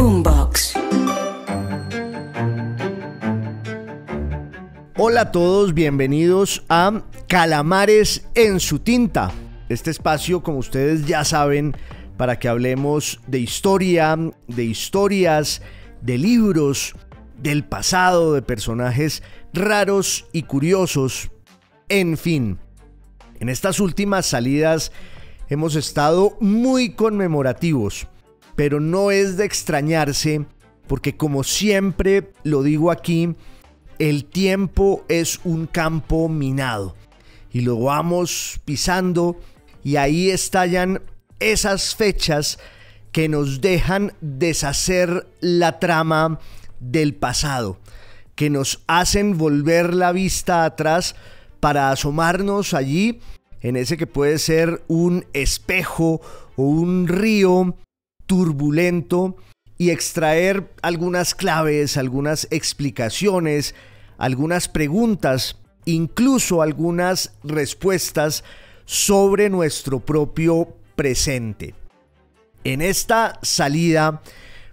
Boombox. Hola a todos, bienvenidos a Calamares en su tinta. Este espacio, como ustedes ya saben, para que hablemos de historia, de historias, de libros, del pasado, de personajes raros y curiosos, en fin. En estas últimas salidas hemos estado muy conmemorativos pero no es de extrañarse porque como siempre lo digo aquí, el tiempo es un campo minado y lo vamos pisando y ahí estallan esas fechas que nos dejan deshacer la trama del pasado, que nos hacen volver la vista atrás para asomarnos allí en ese que puede ser un espejo o un río turbulento y extraer algunas claves, algunas explicaciones, algunas preguntas, incluso algunas respuestas sobre nuestro propio presente. En esta salida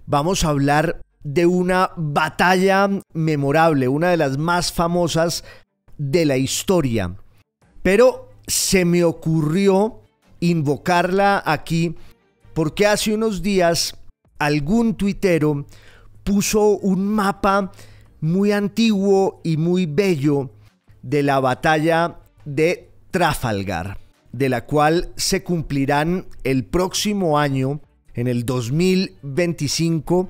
vamos a hablar de una batalla memorable, una de las más famosas de la historia. Pero se me ocurrió invocarla aquí porque hace unos días algún tuitero puso un mapa muy antiguo y muy bello de la batalla de Trafalgar, de la cual se cumplirán el próximo año, en el 2025,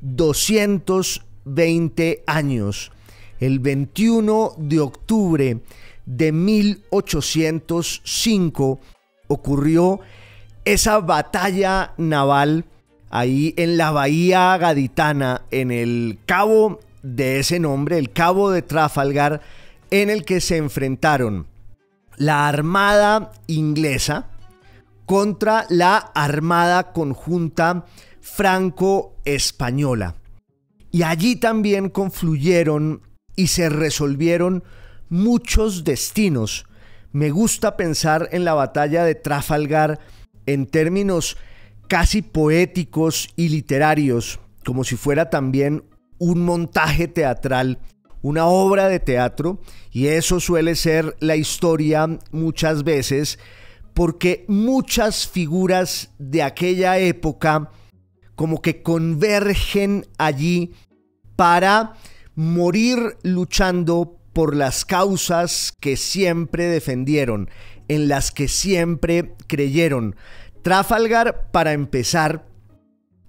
220 años, el 21 de octubre de 1805 ocurrió esa batalla naval ahí en la bahía gaditana, en el cabo de ese nombre, el cabo de Trafalgar, en el que se enfrentaron la armada inglesa contra la armada conjunta franco-española. Y allí también confluyeron y se resolvieron muchos destinos. Me gusta pensar en la batalla de Trafalgar en términos casi poéticos y literarios, como si fuera también un montaje teatral, una obra de teatro, y eso suele ser la historia muchas veces, porque muchas figuras de aquella época como que convergen allí para morir luchando por las causas que siempre defendieron en las que siempre creyeron. Trafalgar, para empezar,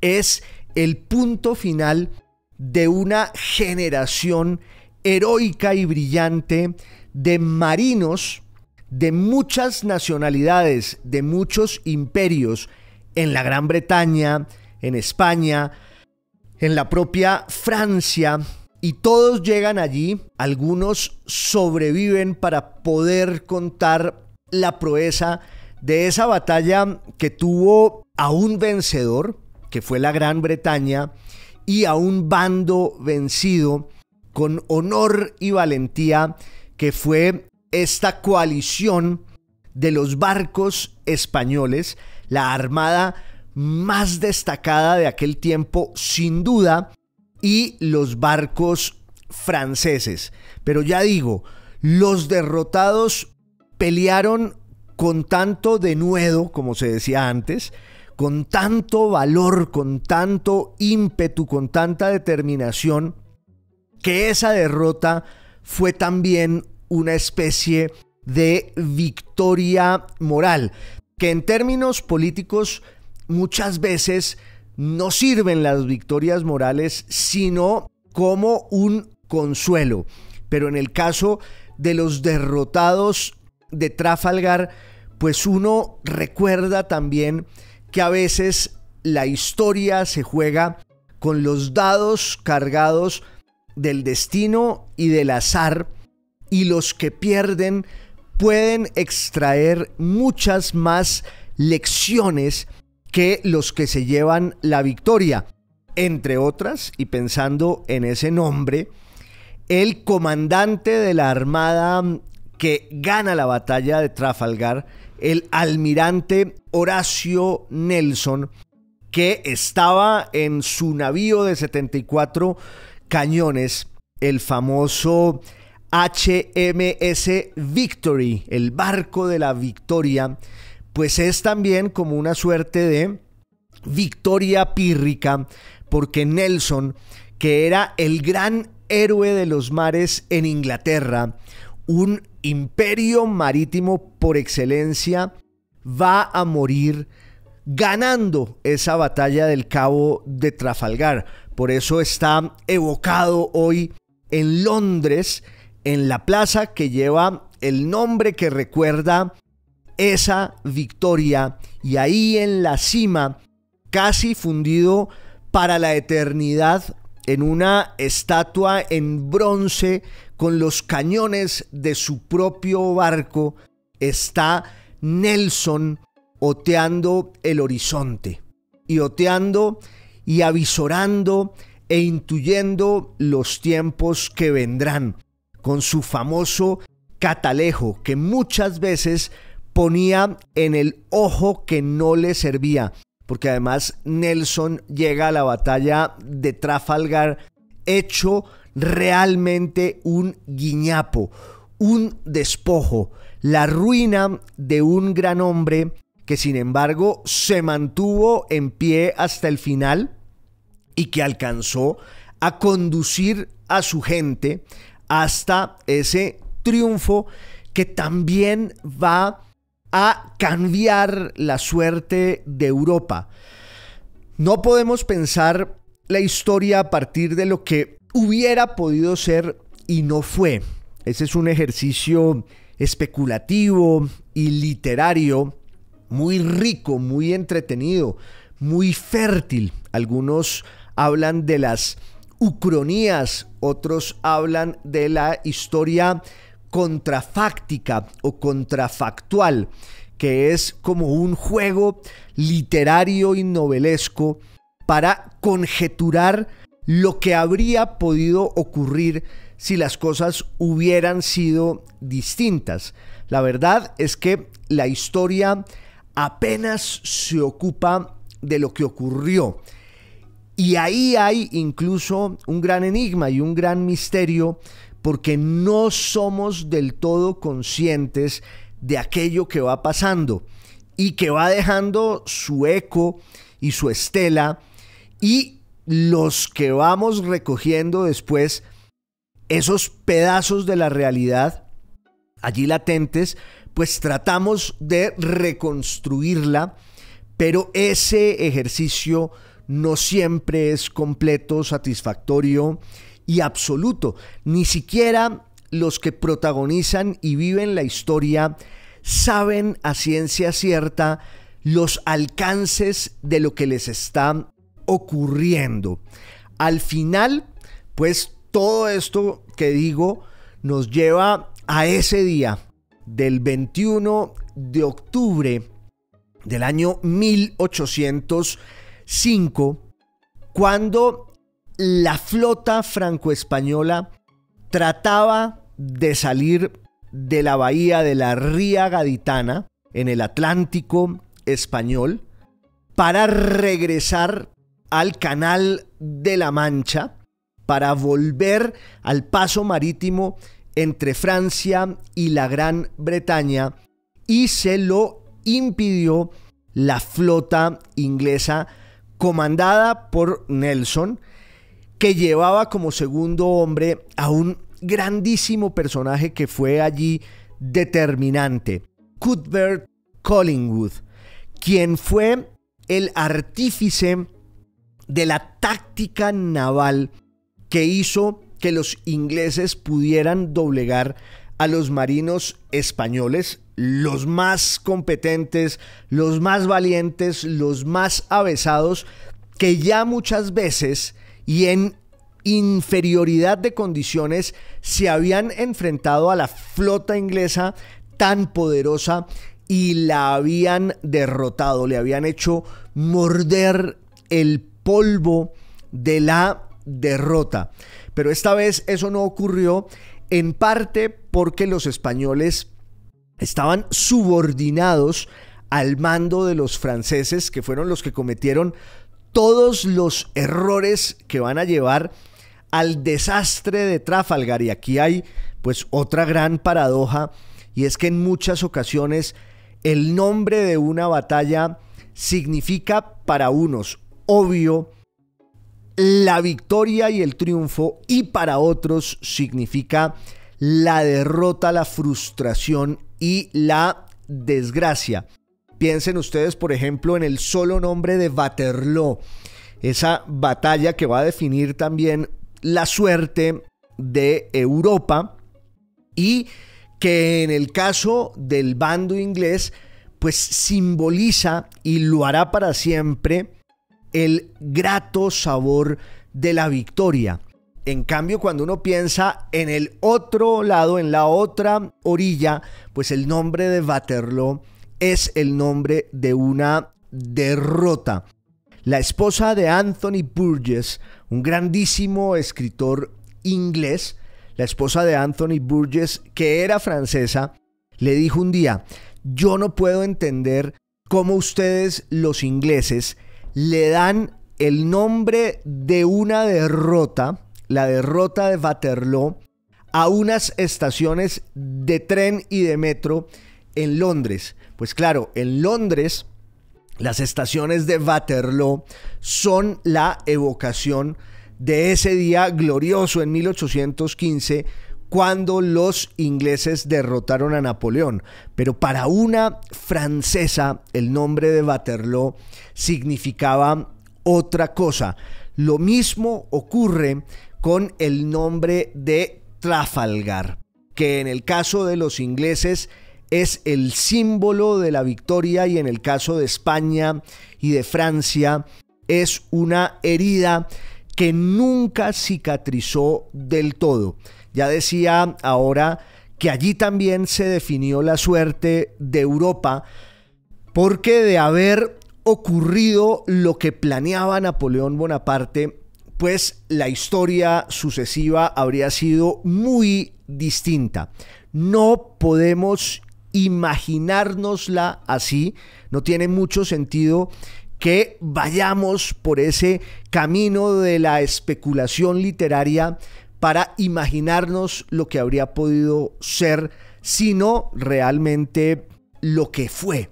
es el punto final de una generación heroica y brillante de marinos de muchas nacionalidades, de muchos imperios, en la Gran Bretaña, en España, en la propia Francia, y todos llegan allí, algunos sobreviven para poder contar la proeza de esa batalla que tuvo a un vencedor, que fue la Gran Bretaña, y a un bando vencido con honor y valentía, que fue esta coalición de los barcos españoles, la armada más destacada de aquel tiempo, sin duda, y los barcos franceses. Pero ya digo, los derrotados pelearon con tanto denuedo, como se decía antes, con tanto valor, con tanto ímpetu, con tanta determinación, que esa derrota fue también una especie de victoria moral, que en términos políticos muchas veces no sirven las victorias morales, sino como un consuelo. Pero en el caso de los derrotados de Trafalgar, pues uno recuerda también que a veces la historia se juega con los dados cargados del destino y del azar y los que pierden pueden extraer muchas más lecciones que los que se llevan la victoria. Entre otras, y pensando en ese nombre, el comandante de la Armada que gana la batalla de Trafalgar el almirante Horacio Nelson, que estaba en su navío de 74 cañones, el famoso HMS Victory, el barco de la victoria, pues es también como una suerte de victoria pírrica, porque Nelson, que era el gran héroe de los mares en Inglaterra, un imperio marítimo por excelencia, va a morir ganando esa batalla del Cabo de Trafalgar. Por eso está evocado hoy en Londres, en la plaza que lleva el nombre que recuerda esa victoria y ahí en la cima, casi fundido para la eternidad en una estatua en bronce con los cañones de su propio barco, está Nelson oteando el horizonte y oteando y avisorando e intuyendo los tiempos que vendrán con su famoso catalejo que muchas veces ponía en el ojo que no le servía, porque además Nelson llega a la batalla de Trafalgar hecho realmente un guiñapo, un despojo, la ruina de un gran hombre que sin embargo se mantuvo en pie hasta el final y que alcanzó a conducir a su gente hasta ese triunfo que también va a cambiar la suerte de Europa. No podemos pensar la historia a partir de lo que hubiera podido ser y no fue. Ese es un ejercicio especulativo y literario muy rico, muy entretenido, muy fértil. Algunos hablan de las ucronías, otros hablan de la historia contrafáctica o contrafactual, que es como un juego literario y novelesco para conjeturar lo que habría podido ocurrir si las cosas hubieran sido distintas. La verdad es que la historia apenas se ocupa de lo que ocurrió. Y ahí hay incluso un gran enigma y un gran misterio porque no somos del todo conscientes de aquello que va pasando y que va dejando su eco y su estela y los que vamos recogiendo después esos pedazos de la realidad allí latentes, pues tratamos de reconstruirla, pero ese ejercicio no siempre es completo, satisfactorio y absoluto. Ni siquiera los que protagonizan y viven la historia saben a ciencia cierta los alcances de lo que les está ocurriendo. Al final, pues todo esto que digo nos lleva a ese día del 21 de octubre del año 1805, cuando la flota franco-española trataba de salir de la bahía de la Ría Gaditana en el Atlántico español para regresar al Canal de la Mancha para volver al paso marítimo entre Francia y la Gran Bretaña y se lo impidió la flota inglesa comandada por Nelson, que llevaba como segundo hombre a un grandísimo personaje que fue allí determinante, Cuthbert Collingwood, quien fue el artífice de la táctica naval que hizo que los ingleses pudieran doblegar a los marinos españoles, los más competentes, los más valientes, los más avesados, que ya muchas veces y en inferioridad de condiciones se habían enfrentado a la flota inglesa tan poderosa y la habían derrotado, le habían hecho morder el polvo de la derrota. Pero esta vez eso no ocurrió en parte porque los españoles estaban subordinados al mando de los franceses, que fueron los que cometieron todos los errores que van a llevar al desastre de Trafalgar. Y aquí hay pues otra gran paradoja, y es que en muchas ocasiones el nombre de una batalla significa para unos obvio la victoria y el triunfo y para otros significa la derrota, la frustración y la desgracia. Piensen ustedes, por ejemplo, en el solo nombre de Waterloo, esa batalla que va a definir también la suerte de Europa y que en el caso del bando inglés, pues simboliza y lo hará para siempre el grato sabor de la victoria. En cambio, cuando uno piensa en el otro lado, en la otra orilla, pues el nombre de Waterloo es el nombre de una derrota. La esposa de Anthony Burgess, un grandísimo escritor inglés, la esposa de Anthony Burgess, que era francesa, le dijo un día, yo no puedo entender cómo ustedes los ingleses le dan el nombre de una derrota, la derrota de Waterloo, a unas estaciones de tren y de metro en Londres. Pues claro, en Londres las estaciones de Waterloo son la evocación de ese día glorioso en 1815 cuando los ingleses derrotaron a Napoleón. Pero para una francesa el nombre de Waterloo significaba otra cosa. Lo mismo ocurre con el nombre de Trafalgar, que en el caso de los ingleses es el símbolo de la victoria y en el caso de España y de Francia es una herida que nunca cicatrizó del todo. Ya decía ahora que allí también se definió la suerte de Europa, porque de haber ocurrido lo que planeaba Napoleón Bonaparte, pues la historia sucesiva habría sido muy distinta. No podemos imaginárnosla así, no tiene mucho sentido que vayamos por ese camino de la especulación literaria para imaginarnos lo que habría podido ser, sino realmente lo que fue.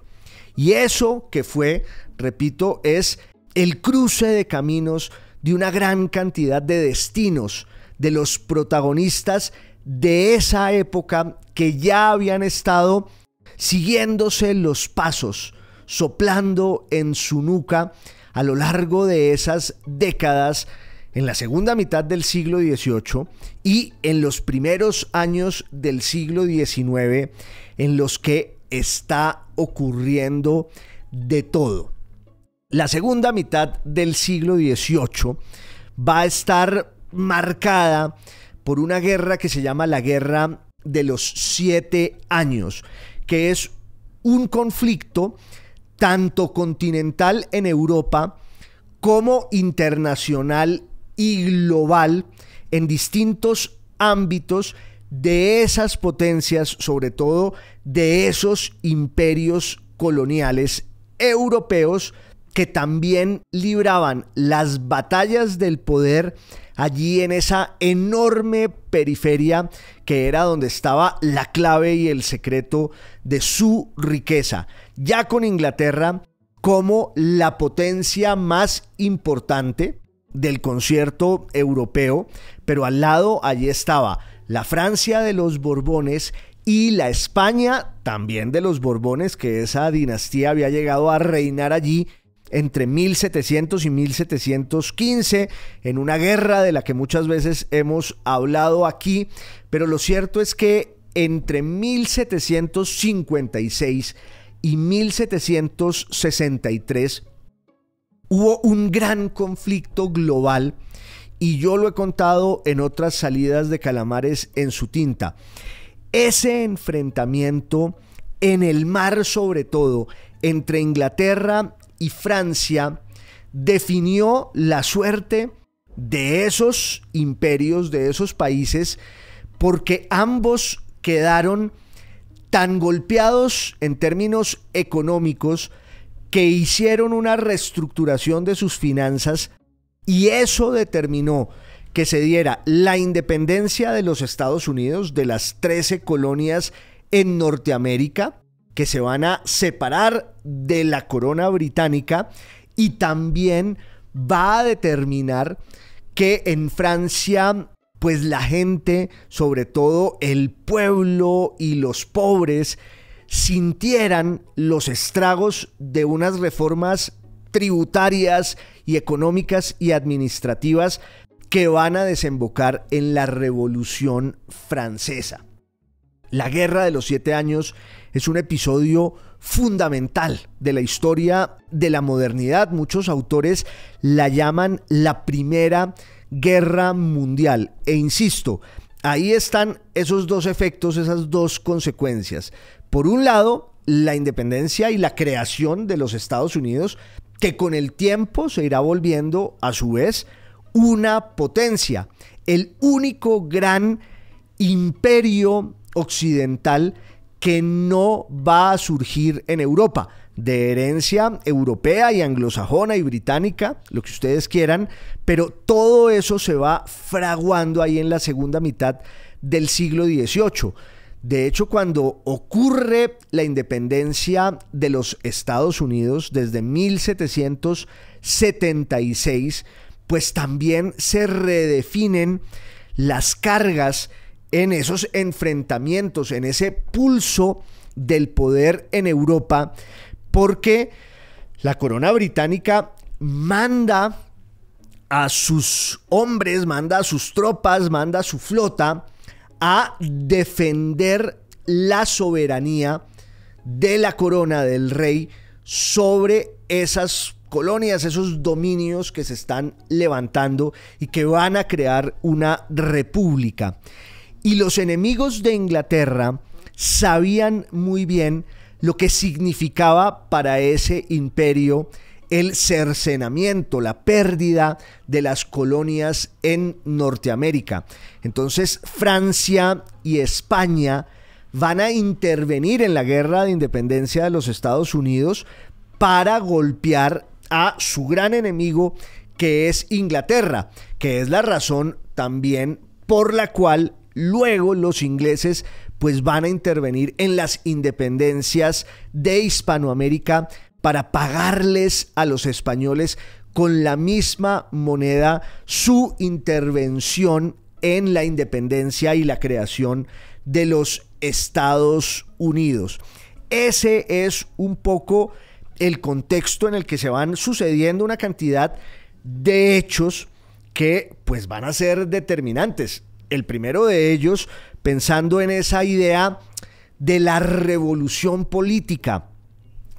Y eso que fue, repito, es el cruce de caminos de una gran cantidad de destinos de los protagonistas de esa época que ya habían estado siguiéndose los pasos, soplando en su nuca a lo largo de esas décadas en la segunda mitad del siglo XVIII y en los primeros años del siglo XIX en los que está ocurriendo de todo. La segunda mitad del siglo XVIII va a estar marcada por una guerra que se llama la Guerra de los Siete Años, que es un conflicto tanto continental en Europa como internacional y global en distintos ámbitos de esas potencias, sobre todo de esos imperios coloniales europeos que también libraban las batallas del poder allí en esa enorme periferia que era donde estaba la clave y el secreto de su riqueza. Ya con Inglaterra como la potencia más importante, del concierto europeo, pero al lado allí estaba la Francia de los Borbones y la España también de los Borbones, que esa dinastía había llegado a reinar allí entre 1700 y 1715, en una guerra de la que muchas veces hemos hablado aquí, pero lo cierto es que entre 1756 y 1763 hubo un gran conflicto global y yo lo he contado en otras salidas de calamares en su tinta. Ese enfrentamiento en el mar sobre todo entre Inglaterra y Francia definió la suerte de esos imperios, de esos países, porque ambos quedaron tan golpeados en términos económicos que hicieron una reestructuración de sus finanzas y eso determinó que se diera la independencia de los Estados Unidos, de las 13 colonias en Norteamérica, que se van a separar de la corona británica y también va a determinar que en Francia pues la gente, sobre todo el pueblo y los pobres, sintieran los estragos de unas reformas tributarias y económicas y administrativas que van a desembocar en la Revolución Francesa. La Guerra de los Siete Años es un episodio fundamental de la historia de la modernidad. Muchos autores la llaman la Primera Guerra Mundial. E insisto, ahí están esos dos efectos, esas dos consecuencias. Por un lado, la independencia y la creación de los Estados Unidos, que con el tiempo se irá volviendo a su vez una potencia, el único gran imperio occidental que no va a surgir en Europa, de herencia europea y anglosajona y británica, lo que ustedes quieran, pero todo eso se va fraguando ahí en la segunda mitad del siglo XVIII. De hecho, cuando ocurre la independencia de los Estados Unidos desde 1776, pues también se redefinen las cargas en esos enfrentamientos, en ese pulso del poder en Europa, porque la corona británica manda a sus hombres, manda a sus tropas, manda a su flota, a defender la soberanía de la corona del rey sobre esas colonias, esos dominios que se están levantando y que van a crear una república. Y los enemigos de Inglaterra sabían muy bien lo que significaba para ese imperio el cercenamiento, la pérdida de las colonias en Norteamérica. Entonces Francia y España van a intervenir en la guerra de independencia de los Estados Unidos para golpear a su gran enemigo que es Inglaterra, que es la razón también por la cual luego los ingleses pues van a intervenir en las independencias de Hispanoamérica para pagarles a los españoles con la misma moneda su intervención en la independencia y la creación de los Estados Unidos. Ese es un poco el contexto en el que se van sucediendo una cantidad de hechos que pues van a ser determinantes. El primero de ellos, pensando en esa idea de la revolución política,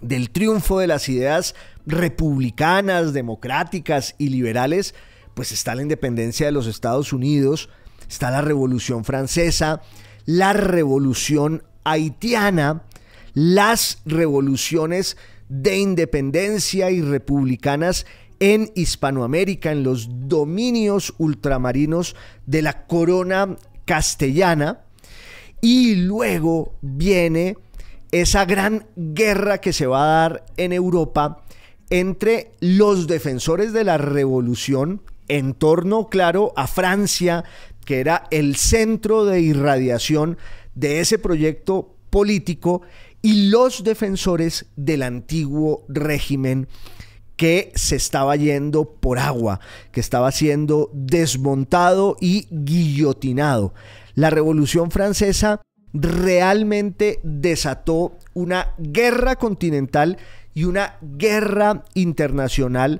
del triunfo de las ideas republicanas, democráticas y liberales, pues está la independencia de los Estados Unidos, está la Revolución Francesa, la Revolución Haitiana, las revoluciones de independencia y republicanas en Hispanoamérica, en los dominios ultramarinos de la corona castellana. Y luego viene esa gran guerra que se va a dar en Europa entre los defensores de la revolución en torno, claro, a Francia, que era el centro de irradiación de ese proyecto político, y los defensores del antiguo régimen que se estaba yendo por agua, que estaba siendo desmontado y guillotinado. La Revolución Francesa realmente desató una guerra continental y una guerra internacional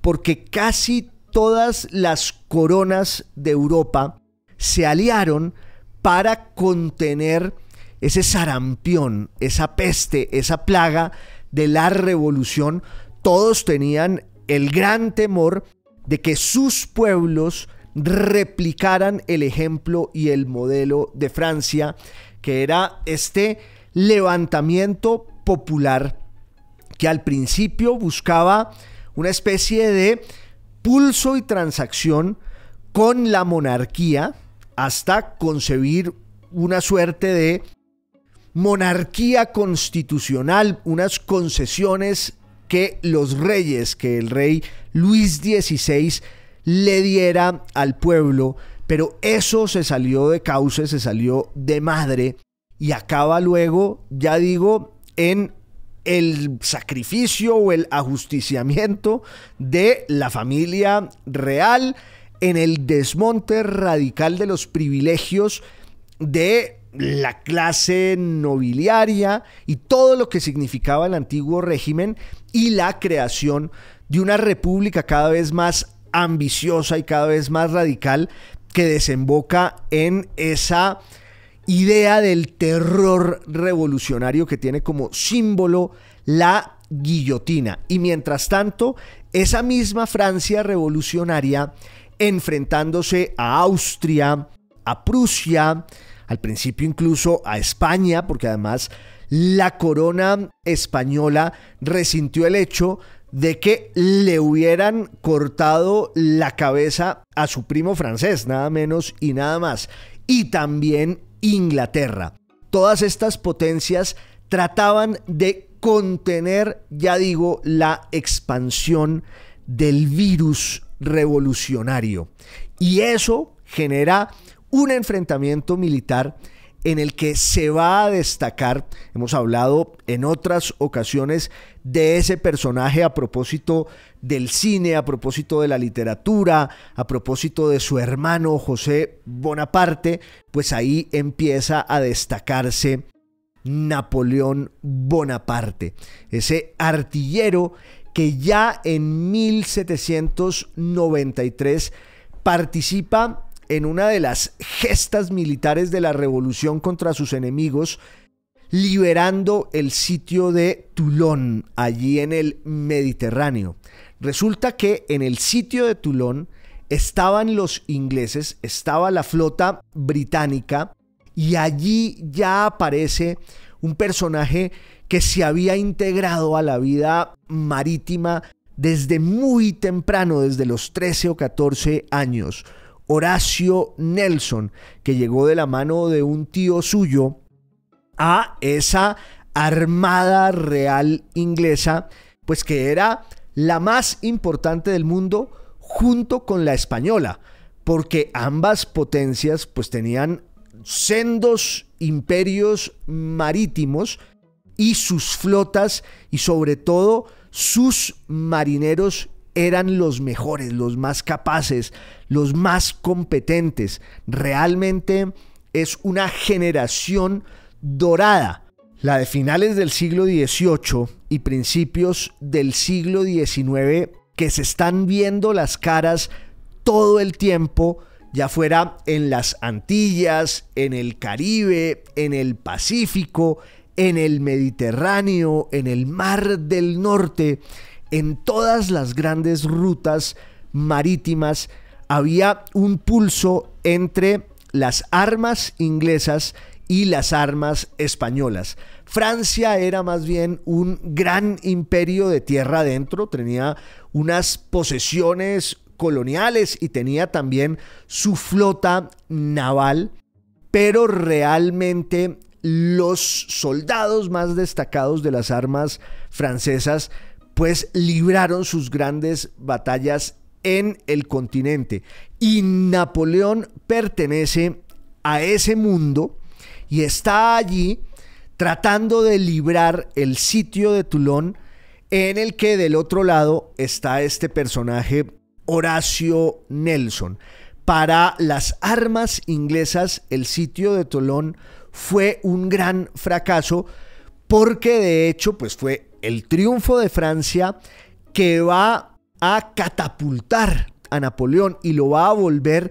porque casi todas las coronas de Europa se aliaron para contener ese sarampión, esa peste, esa plaga de la revolución. Todos tenían el gran temor de que sus pueblos replicaran el ejemplo y el modelo de Francia que era este levantamiento popular que al principio buscaba una especie de pulso y transacción con la monarquía hasta concebir una suerte de monarquía constitucional, unas concesiones que los reyes, que el rey Luis XVI le diera al pueblo pero eso se salió de cauce, se salió de madre y acaba luego, ya digo, en el sacrificio o el ajusticiamiento de la familia real, en el desmonte radical de los privilegios de la clase nobiliaria y todo lo que significaba el antiguo régimen y la creación de una república cada vez más ambiciosa y cada vez más radical que desemboca en esa idea del terror revolucionario que tiene como símbolo la guillotina. Y mientras tanto, esa misma Francia revolucionaria enfrentándose a Austria, a Prusia, al principio incluso a España, porque además la corona española resintió el hecho de que le hubieran cortado la cabeza a su primo francés, nada menos y nada más, y también Inglaterra. Todas estas potencias trataban de contener, ya digo, la expansión del virus revolucionario. Y eso genera un enfrentamiento militar en el que se va a destacar. Hemos hablado en otras ocasiones de ese personaje a propósito del cine, a propósito de la literatura, a propósito de su hermano José Bonaparte, pues ahí empieza a destacarse Napoleón Bonaparte, ese artillero que ya en 1793 participa en una de las gestas militares de la revolución contra sus enemigos, liberando el sitio de Toulon allí en el Mediterráneo. Resulta que en el sitio de Toulon estaban los ingleses, estaba la flota británica, y allí ya aparece un personaje que se había integrado a la vida marítima desde muy temprano, desde los 13 o 14 años Horacio Nelson, que llegó de la mano de un tío suyo a esa Armada Real Inglesa, pues que era la más importante del mundo junto con la española, porque ambas potencias pues tenían sendos imperios marítimos y sus flotas y sobre todo sus marineros eran los mejores, los más capaces, los más competentes. Realmente es una generación dorada. La de finales del siglo XVIII y principios del siglo XIX que se están viendo las caras todo el tiempo, ya fuera en las Antillas, en el Caribe, en el Pacífico, en el Mediterráneo, en el Mar del Norte, en todas las grandes rutas marítimas había un pulso entre las armas inglesas y las armas españolas. Francia era más bien un gran imperio de tierra adentro, tenía unas posesiones coloniales y tenía también su flota naval, pero realmente los soldados más destacados de las armas francesas pues libraron sus grandes batallas en el continente. Y Napoleón pertenece a ese mundo y está allí tratando de librar el sitio de Toulon en el que del otro lado está este personaje Horacio Nelson. Para las armas inglesas, el sitio de Toulon fue un gran fracaso porque de hecho pues fue el triunfo de Francia que va a catapultar a Napoleón y lo va a volver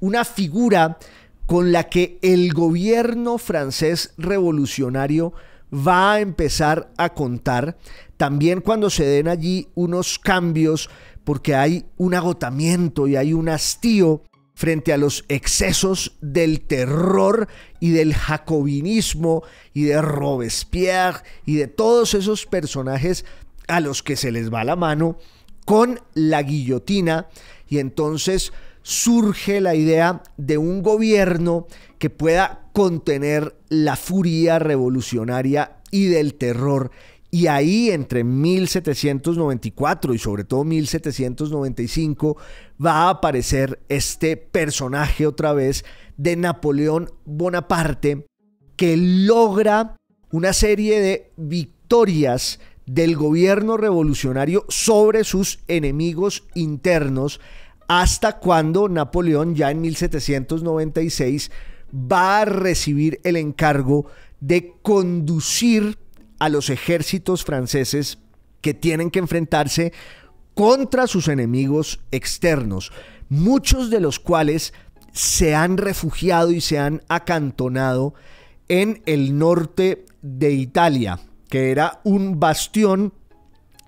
una figura con la que el gobierno francés revolucionario va a empezar a contar. También cuando se den allí unos cambios, porque hay un agotamiento y hay un hastío frente a los excesos del terror y del jacobinismo y de Robespierre y de todos esos personajes a los que se les va la mano con la guillotina y entonces surge la idea de un gobierno que pueda contener la furia revolucionaria y del terror y ahí entre 1794 y sobre todo 1795 va a aparecer este personaje otra vez de Napoleón Bonaparte que logra una serie de victorias del gobierno revolucionario sobre sus enemigos internos hasta cuando Napoleón ya en 1796 va a recibir el encargo de conducir a los ejércitos franceses que tienen que enfrentarse contra sus enemigos externos, muchos de los cuales se han refugiado y se han acantonado en el norte de Italia, que era un bastión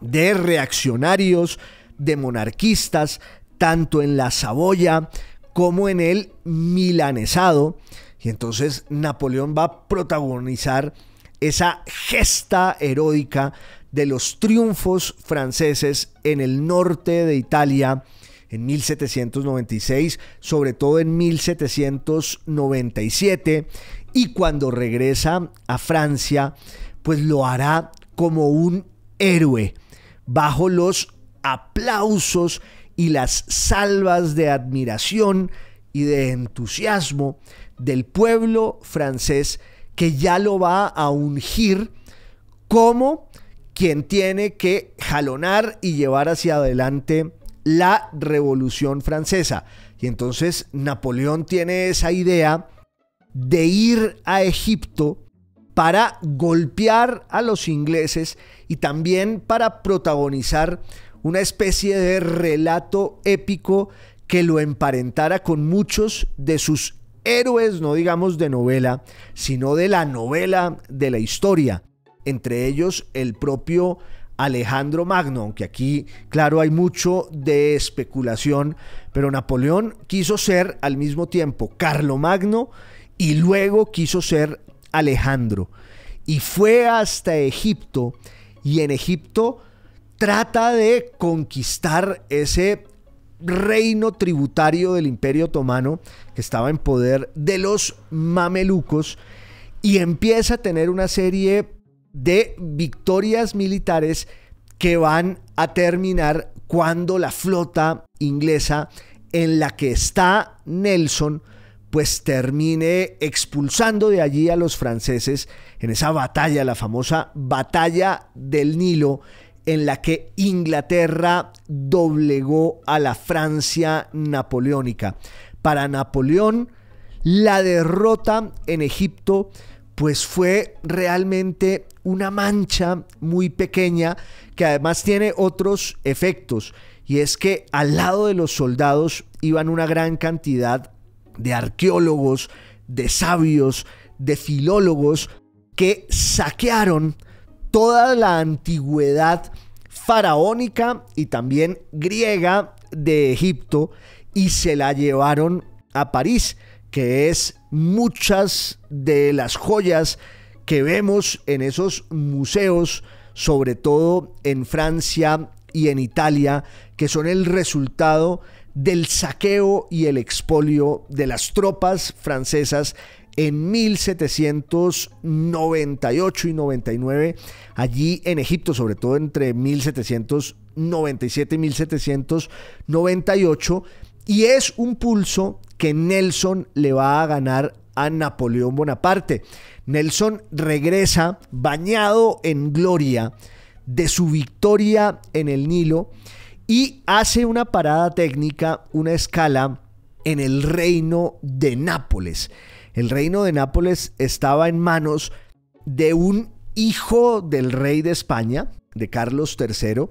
de reaccionarios, de monarquistas, tanto en la Saboya como en el milanesado. Y entonces Napoleón va a protagonizar esa gesta heroica de los triunfos franceses en el norte de Italia en 1796, sobre todo en 1797, y cuando regresa a Francia, pues lo hará como un héroe, bajo los aplausos y las salvas de admiración y de entusiasmo del pueblo francés que ya lo va a ungir como quien tiene que jalonar y llevar hacia adelante la Revolución Francesa. Y entonces Napoleón tiene esa idea de ir a Egipto para golpear a los ingleses y también para protagonizar una especie de relato épico que lo emparentara con muchos de sus héroes, no digamos de novela, sino de la novela de la historia, entre ellos el propio Alejandro Magno, aunque aquí, claro, hay mucho de especulación, pero Napoleón quiso ser al mismo tiempo Magno y luego quiso ser Alejandro. Y fue hasta Egipto y en Egipto trata de conquistar ese reino tributario del Imperio Otomano que estaba en poder de los mamelucos y empieza a tener una serie de victorias militares que van a terminar cuando la flota inglesa en la que está Nelson pues termine expulsando de allí a los franceses en esa batalla, la famosa batalla del Nilo, en la que Inglaterra doblegó a la Francia napoleónica. Para Napoleón, la derrota en Egipto pues fue realmente una mancha muy pequeña que además tiene otros efectos y es que al lado de los soldados iban una gran cantidad de arqueólogos, de sabios, de filólogos que saquearon toda la antigüedad faraónica y también griega de Egipto y se la llevaron a París, que es muchas de las joyas que vemos en esos museos, sobre todo en Francia y en Italia, que son el resultado del saqueo y el expolio de las tropas francesas en 1798 y 99, allí en Egipto, sobre todo entre 1797 y 1798, y es un pulso que Nelson le va a ganar a Napoleón Bonaparte. Nelson regresa bañado en gloria de su victoria en el Nilo y hace una parada técnica, una escala en el reino de Nápoles el reino de Nápoles estaba en manos de un hijo del rey de España, de Carlos III,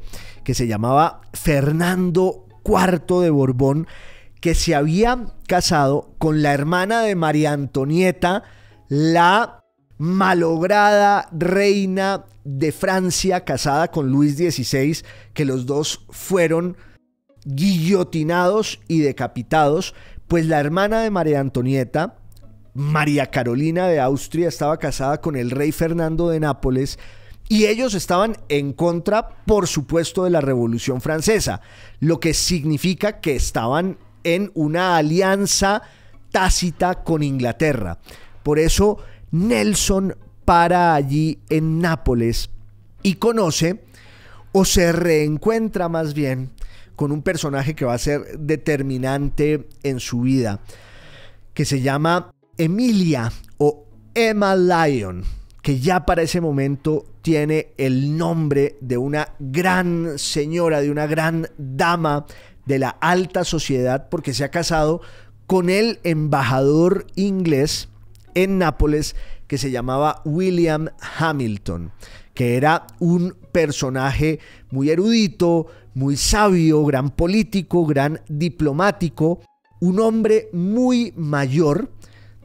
que se llamaba Fernando IV de Borbón, que se había casado con la hermana de María Antonieta, la malograda reina de Francia casada con Luis XVI, que los dos fueron guillotinados y decapitados, pues la hermana de María Antonieta María Carolina de Austria estaba casada con el rey Fernando de Nápoles y ellos estaban en contra, por supuesto, de la Revolución Francesa, lo que significa que estaban en una alianza tácita con Inglaterra. Por eso Nelson para allí en Nápoles y conoce o se reencuentra más bien con un personaje que va a ser determinante en su vida, que se llama Emilia o Emma Lyon, que ya para ese momento tiene el nombre de una gran señora, de una gran dama de la alta sociedad, porque se ha casado con el embajador inglés en Nápoles que se llamaba William Hamilton, que era un personaje muy erudito, muy sabio, gran político, gran diplomático, un hombre muy mayor,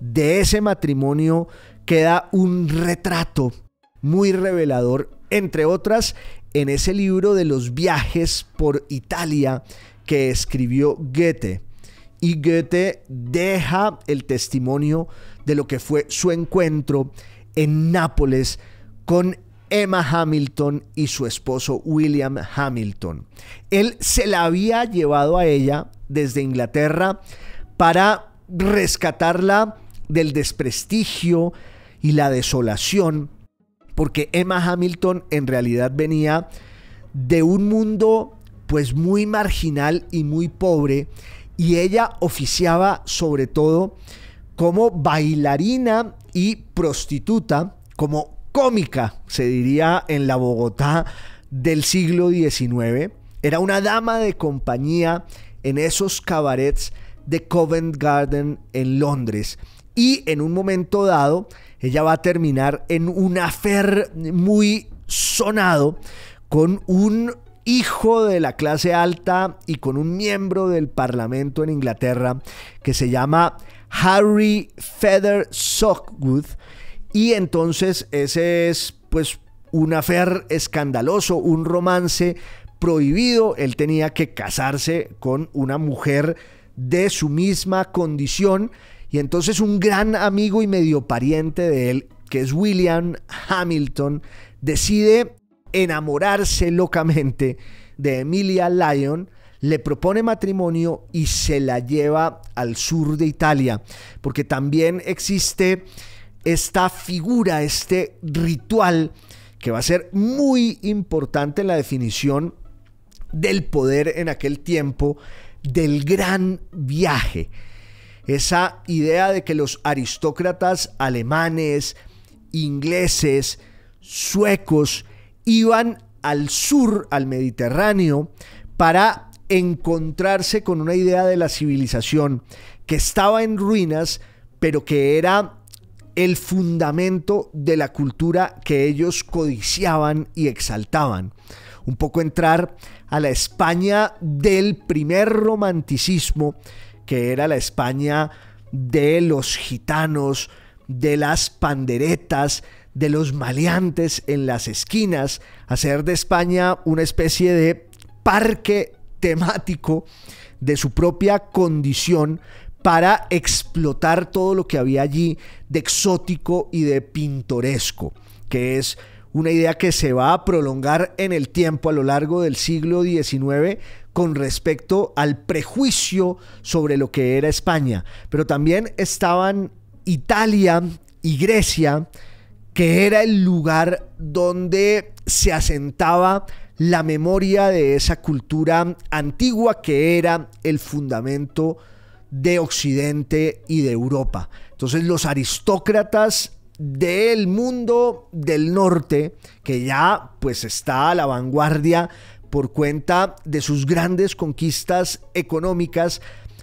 de ese matrimonio queda un retrato muy revelador, entre otras, en ese libro de los viajes por Italia que escribió Goethe. Y Goethe deja el testimonio de lo que fue su encuentro en Nápoles con Emma Hamilton y su esposo William Hamilton. Él se la había llevado a ella desde Inglaterra para rescatarla del desprestigio y la desolación, porque Emma Hamilton en realidad venía de un mundo pues muy marginal y muy pobre, y ella oficiaba sobre todo como bailarina y prostituta, como cómica, se diría en la Bogotá del siglo XIX. Era una dama de compañía en esos cabarets de Covent Garden en Londres y en un momento dado ella va a terminar en un afer muy sonado con un hijo de la clase alta y con un miembro del Parlamento en Inglaterra que se llama Harry Feather Sockwood y entonces ese es pues un afer escandaloso, un romance prohibido, él tenía que casarse con una mujer de su misma condición y entonces un gran amigo y medio pariente de él, que es William Hamilton, decide enamorarse locamente de Emilia Lyon, le propone matrimonio y se la lleva al sur de Italia, porque también existe esta figura, este ritual que va a ser muy importante en la definición del poder en aquel tiempo del gran viaje. Esa idea de que los aristócratas alemanes, ingleses, suecos iban al sur, al Mediterráneo, para encontrarse con una idea de la civilización que estaba en ruinas, pero que era el fundamento de la cultura que ellos codiciaban y exaltaban. Un poco entrar a la España del primer romanticismo que era la España de los gitanos, de las panderetas, de los maleantes en las esquinas, hacer de España una especie de parque temático de su propia condición para explotar todo lo que había allí de exótico y de pintoresco, que es una idea que se va a prolongar en el tiempo a lo largo del siglo XIX con respecto al prejuicio sobre lo que era España, pero también estaban Italia y Grecia, que era el lugar donde se asentaba la memoria de esa cultura antigua que era el fundamento de Occidente y de Europa. Entonces los aristócratas del mundo del norte, que ya pues está a la vanguardia por cuenta de sus grandes conquistas económicas,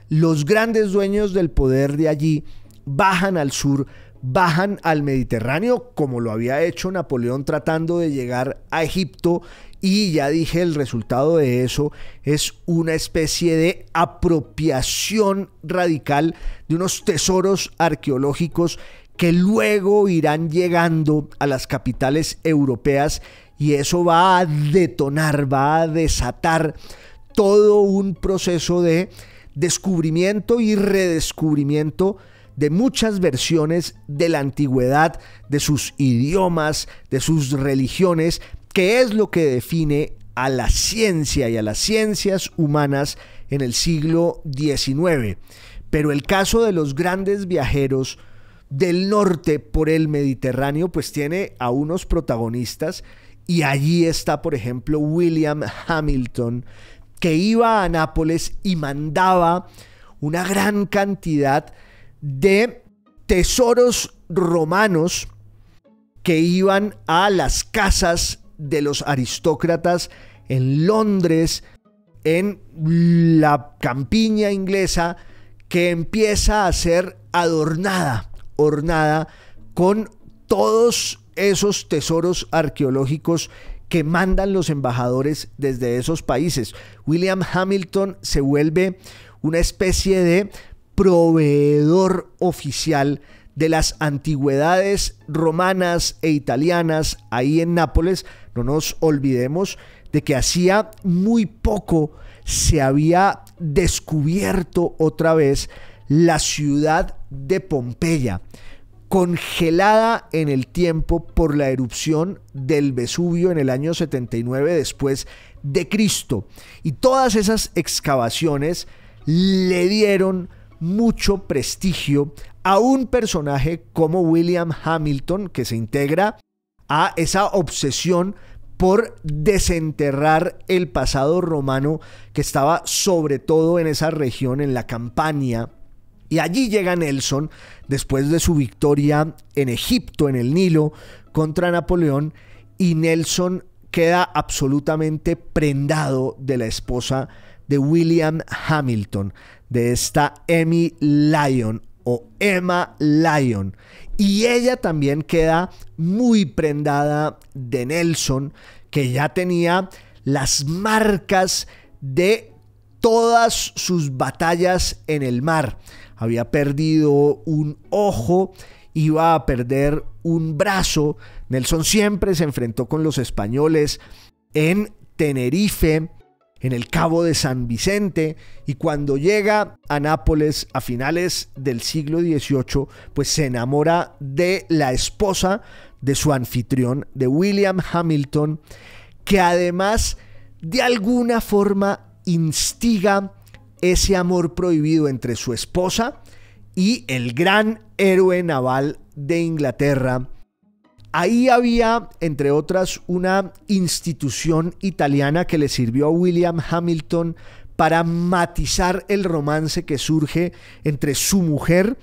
los grandes dueños del poder de allí bajan al sur, bajan al Mediterráneo, como lo había hecho Napoleón tratando de llegar a Egipto, y ya dije, el resultado de eso es una especie de apropiación radical de unos tesoros arqueológicos que luego irán llegando a las capitales europeas y eso va a detonar, va a desatar todo un proceso de descubrimiento y redescubrimiento de muchas versiones de la antigüedad, de sus idiomas, de sus religiones, que es lo que define a la ciencia y a las ciencias humanas en el siglo XIX. Pero el caso de los grandes viajeros del norte por el Mediterráneo, pues tiene a unos protagonistas y allí está, por ejemplo, William Hamilton, que iba a Nápoles y mandaba una gran cantidad de tesoros romanos que iban a las casas de los aristócratas en Londres, en la campiña inglesa, que empieza a ser adornada, ornada con todos esos tesoros arqueológicos que mandan los embajadores desde esos países. William Hamilton se vuelve una especie de proveedor oficial de las antigüedades romanas e italianas ahí en Nápoles. No nos olvidemos de que hacía muy poco se había descubierto otra vez la ciudad de Pompeya congelada en el tiempo por la erupción del Vesubio en el año 79 después de Cristo. Y todas esas excavaciones le dieron mucho prestigio a un personaje como William Hamilton que se integra a esa obsesión por desenterrar el pasado romano que estaba sobre todo en esa región, en la campaña. Y allí llega Nelson, después de su victoria en Egipto, en el Nilo, contra Napoleón, y Nelson queda absolutamente prendado de la esposa de William Hamilton, de esta Emmy Lyon o Emma Lyon. Y ella también queda muy prendada de Nelson, que ya tenía las marcas de todas sus batallas en el mar había perdido un ojo, iba a perder un brazo. Nelson siempre se enfrentó con los españoles en Tenerife, en el Cabo de San Vicente, y cuando llega a Nápoles a finales del siglo XVIII, pues se enamora de la esposa de su anfitrión, de William Hamilton, que además de alguna forma instiga ese amor prohibido entre su esposa y el gran héroe naval de Inglaterra. Ahí había, entre otras, una institución italiana que le sirvió a William Hamilton para matizar el romance que surge entre su mujer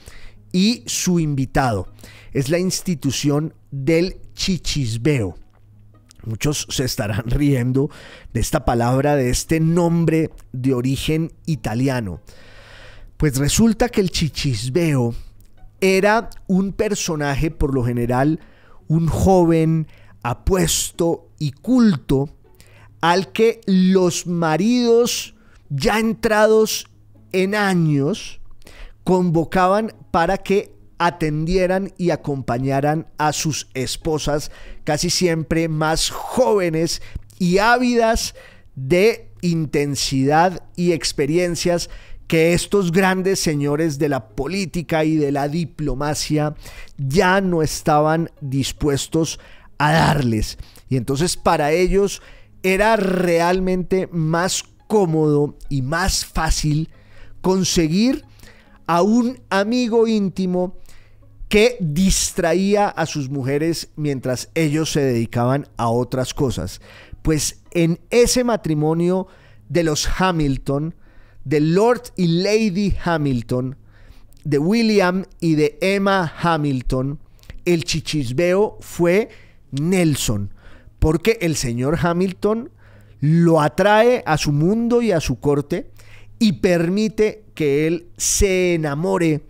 y su invitado. Es la institución del chichisbeo. Muchos se estarán riendo de esta palabra, de este nombre de origen italiano. Pues resulta que el chichisbeo era un personaje, por lo general, un joven apuesto y culto, al que los maridos ya entrados en años convocaban para que atendieran y acompañaran a sus esposas, casi siempre más jóvenes y ávidas de intensidad y experiencias que estos grandes señores de la política y de la diplomacia ya no estaban dispuestos a darles. Y entonces para ellos era realmente más cómodo y más fácil conseguir a un amigo íntimo que distraía a sus mujeres mientras ellos se dedicaban a otras cosas. Pues en ese matrimonio de los Hamilton, de Lord y Lady Hamilton, de William y de Emma Hamilton, el chichisbeo fue Nelson, porque el señor Hamilton lo atrae a su mundo y a su corte y permite que él se enamore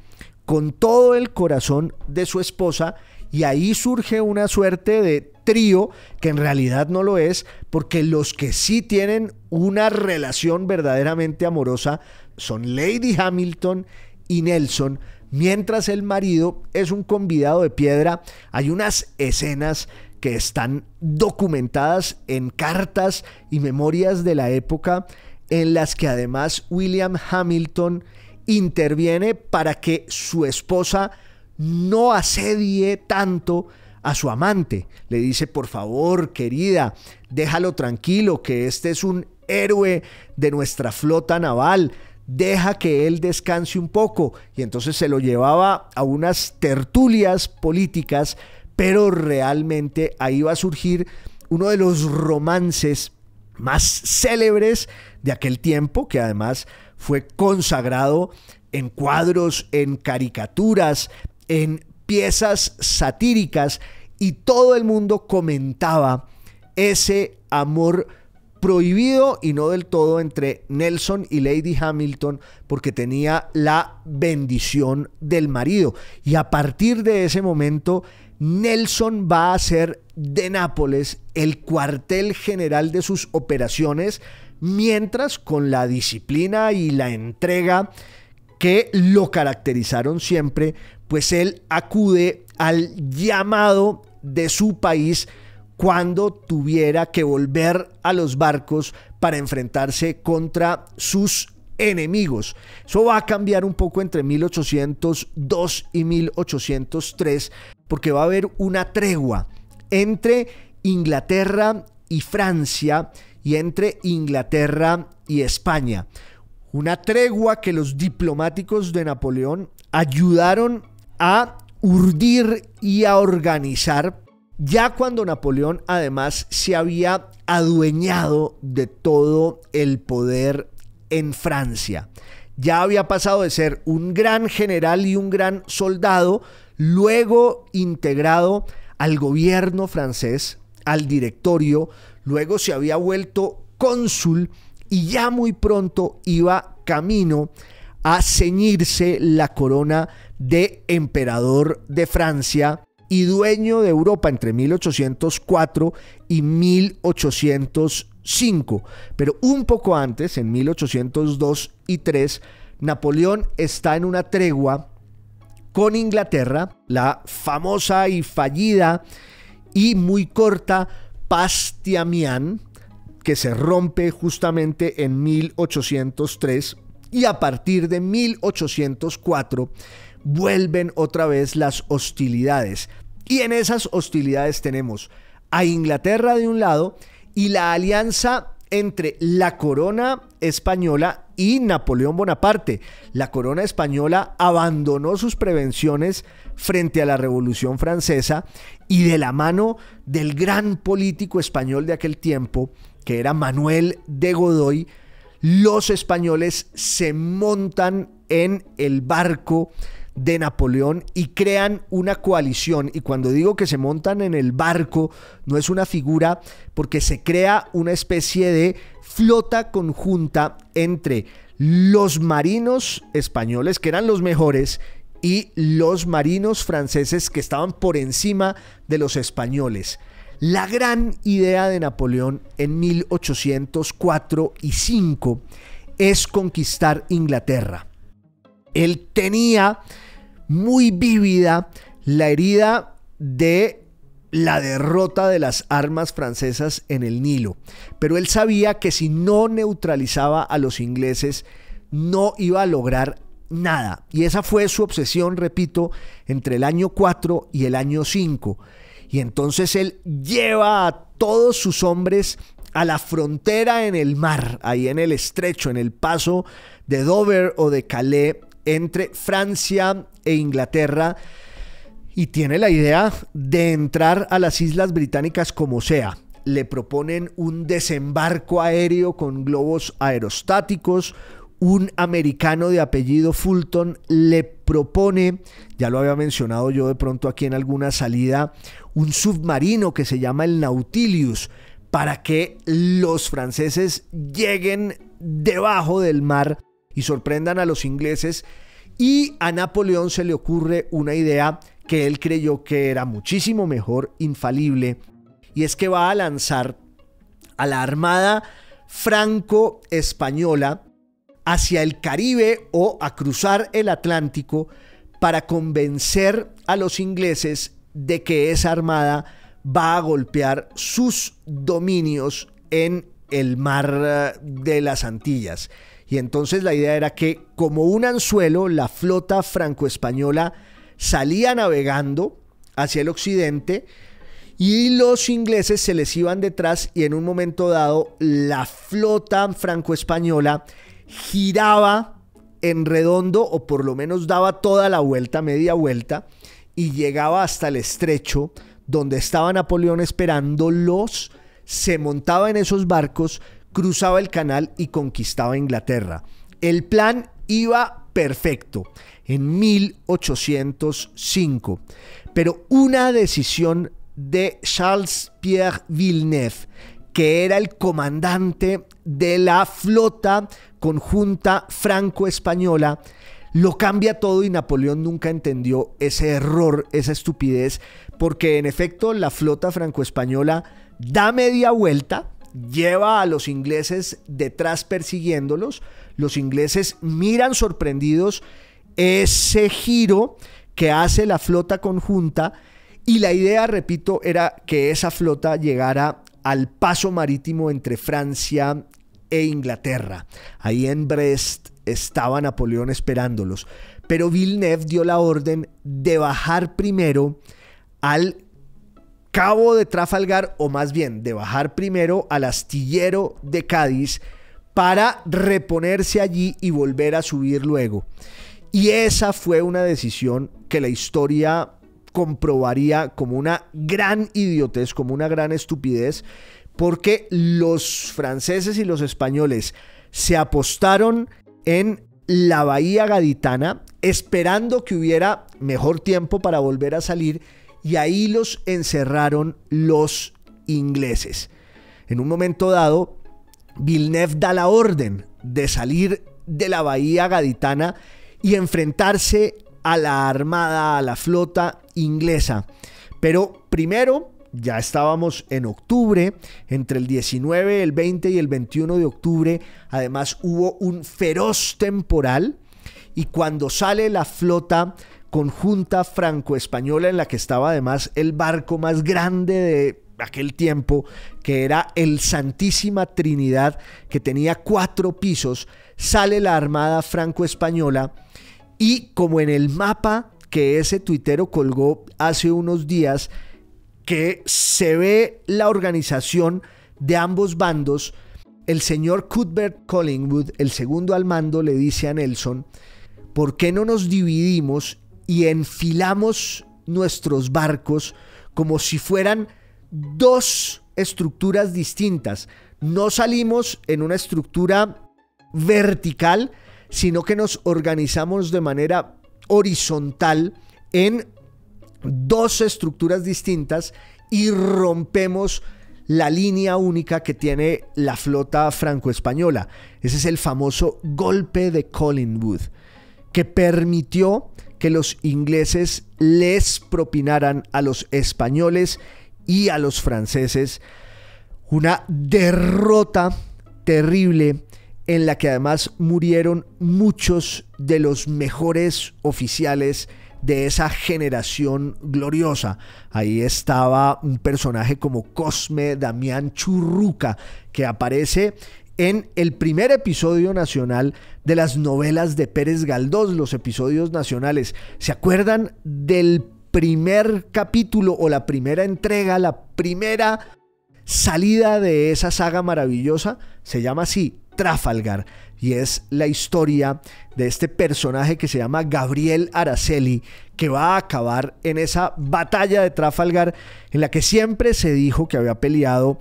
con todo el corazón de su esposa y ahí surge una suerte de trío que en realidad no lo es porque los que sí tienen una relación verdaderamente amorosa son Lady Hamilton y Nelson, mientras el marido es un convidado de piedra. Hay unas escenas que están documentadas en cartas y memorias de la época en las que además William Hamilton interviene para que su esposa no asedie tanto a su amante. Le dice, por favor, querida, déjalo tranquilo, que este es un héroe de nuestra flota naval. Deja que él descanse un poco. Y entonces se lo llevaba a unas tertulias políticas, pero realmente ahí va a surgir uno de los romances más célebres de aquel tiempo, que además fue consagrado en cuadros, en caricaturas, en piezas satíricas y todo el mundo comentaba ese amor prohibido y no del todo entre Nelson y Lady Hamilton porque tenía la bendición del marido. Y a partir de ese momento, Nelson va a ser de Nápoles el cuartel general de sus operaciones mientras con la disciplina y la entrega que lo caracterizaron siempre, pues él acude al llamado de su país cuando tuviera que volver a los barcos para enfrentarse contra sus enemigos. Eso va a cambiar un poco entre 1802 y 1803 porque va a haber una tregua entre Inglaterra y Francia y entre Inglaterra y España. Una tregua que los diplomáticos de Napoleón ayudaron a urdir y a organizar ya cuando Napoleón además se había adueñado de todo el poder en Francia. Ya había pasado de ser un gran general y un gran soldado, luego integrado al gobierno francés, al directorio, luego se había vuelto cónsul y ya muy pronto iba camino a ceñirse la corona de emperador de Francia y dueño de Europa entre 1804 y 1805. Pero un poco antes, en 1802 y 3, Napoleón está en una tregua con Inglaterra, la famosa y fallida y muy corta que se rompe justamente en 1803 y a partir de 1804 vuelven otra vez las hostilidades. Y en esas hostilidades tenemos a Inglaterra de un lado y la alianza entre la corona española y Napoleón Bonaparte. La corona española abandonó sus prevenciones frente a la Revolución Francesa y de la mano del gran político español de aquel tiempo, que era Manuel de Godoy, los españoles se montan en el barco de Napoleón y crean una coalición. Y cuando digo que se montan en el barco, no es una figura, porque se crea una especie de flota conjunta entre los marinos españoles, que eran los mejores, y los marinos franceses, que estaban por encima de los españoles. La gran idea de Napoleón en 1804 y 5 es conquistar Inglaterra él tenía muy vívida la herida de la derrota de las armas francesas en el Nilo. Pero él sabía que si no neutralizaba a los ingleses, no iba a lograr nada. Y esa fue su obsesión, repito, entre el año 4 y el año 5. Y entonces él lleva a todos sus hombres a la frontera en el mar, ahí en el estrecho, en el paso de Dover o de Calais, entre Francia e Inglaterra y tiene la idea de entrar a las Islas Británicas como sea. Le proponen un desembarco aéreo con globos aerostáticos. Un americano de apellido Fulton le propone, ya lo había mencionado yo de pronto aquí en alguna salida, un submarino que se llama el Nautilius para que los franceses lleguen debajo del mar y sorprendan a los ingleses. Y a Napoleón se le ocurre una idea que él creyó que era muchísimo mejor, infalible, y es que va a lanzar a la Armada Franco-Española hacia el Caribe o a cruzar el Atlántico para convencer a los ingleses de que esa armada va a golpear sus dominios en el mar eh, de las Antillas. Y entonces la idea era que como un anzuelo, la flota franco-española salía navegando hacia el occidente y los ingleses se les iban detrás y en un momento dado la flota franco-española giraba en redondo o por lo menos daba toda la vuelta, media vuelta, y llegaba hasta el estrecho donde estaba Napoleón esperándolos, se montaba en esos barcos, cruzaba el canal y conquistaba Inglaterra. El plan iba perfecto en 1805, pero una decisión de Charles Pierre Villeneuve, que era el comandante de la flota conjunta franco-española, lo cambia todo y Napoleón nunca entendió ese error, esa estupidez, porque en efecto la flota franco-española da media vuelta, lleva a los ingleses detrás persiguiéndolos. Los ingleses miran sorprendidos ese giro que hace la flota conjunta y la idea, repito, era que esa flota llegara al paso marítimo entre Francia e Inglaterra. Ahí en Brest estaba Napoleón esperándolos, pero Villeneuve dio la orden de bajar primero al Cabo de Trafalgar, o más bien de bajar primero al astillero de Cádiz para reponerse allí y volver a subir luego. Y esa fue una decisión que la historia comprobaría como una gran idiotez, como una gran estupidez, porque los franceses y los españoles se apostaron en la bahía gaditana esperando que hubiera mejor tiempo para volver a salir y ahí los encerraron los ingleses. En un momento dado, Villeneuve da la orden de salir de la bahía gaditana y enfrentarse a la armada, a la flota inglesa. Pero primero, ya estábamos en octubre, entre el 19, el 20 y el 21 de octubre, además hubo un feroz temporal y cuando sale la flota conjunta franco-española en la que estaba además el barco más grande de aquel tiempo, que era el Santísima Trinidad, que tenía cuatro pisos, sale la Armada Franco-Española y como en el mapa que ese tuitero colgó hace unos días, que se ve la organización de ambos bandos, el señor Cuthbert Collingwood, el segundo al mando, le dice a Nelson, ¿por qué no nos dividimos y enfilamos nuestros barcos como si fueran dos estructuras distintas. No salimos en una estructura vertical, sino que nos organizamos de manera horizontal en dos estructuras distintas y rompemos la línea única que tiene la flota franco-española. Ese es el famoso golpe de Collingwood, que permitió que los ingleses les propinaran a los españoles y a los franceses una derrota terrible en la que además murieron muchos de los mejores oficiales de esa generación gloriosa. Ahí estaba un personaje como Cosme Damián Churruca, que aparece en el primer episodio nacional de las novelas de Pérez Galdós, los episodios nacionales. ¿Se acuerdan del primer capítulo o la primera entrega, la primera salida de esa saga maravillosa? Se llama así, Trafalgar, y es la historia de este personaje que se llama Gabriel Araceli, que va a acabar en esa batalla de Trafalgar en la que siempre se dijo que había peleado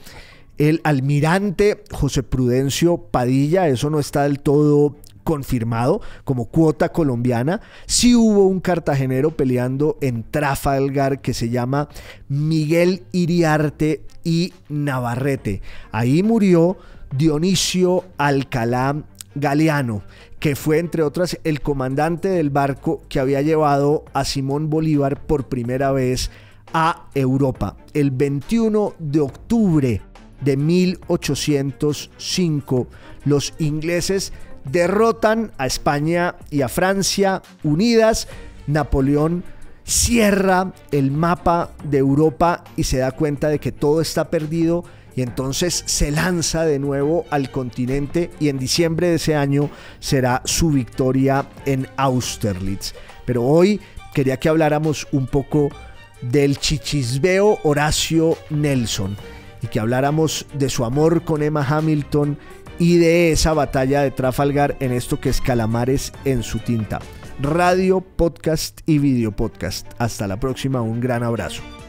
el almirante José Prudencio Padilla, eso no está del todo confirmado como cuota colombiana, sí hubo un cartagenero peleando en Trafalgar que se llama Miguel Iriarte y Navarrete. Ahí murió Dionisio Alcalá Galeano, que fue entre otras el comandante del barco que había llevado a Simón Bolívar por primera vez a Europa el 21 de octubre de 1805. Los ingleses derrotan a España y a Francia unidas. Napoleón cierra el mapa de Europa y se da cuenta de que todo está perdido y entonces se lanza de nuevo al continente y en diciembre de ese año será su victoria en Austerlitz. Pero hoy quería que habláramos un poco del chichisbeo Horacio Nelson y que habláramos de su amor con Emma Hamilton y de esa batalla de Trafalgar en esto que es Calamares en su tinta. Radio, podcast y video podcast. Hasta la próxima, un gran abrazo.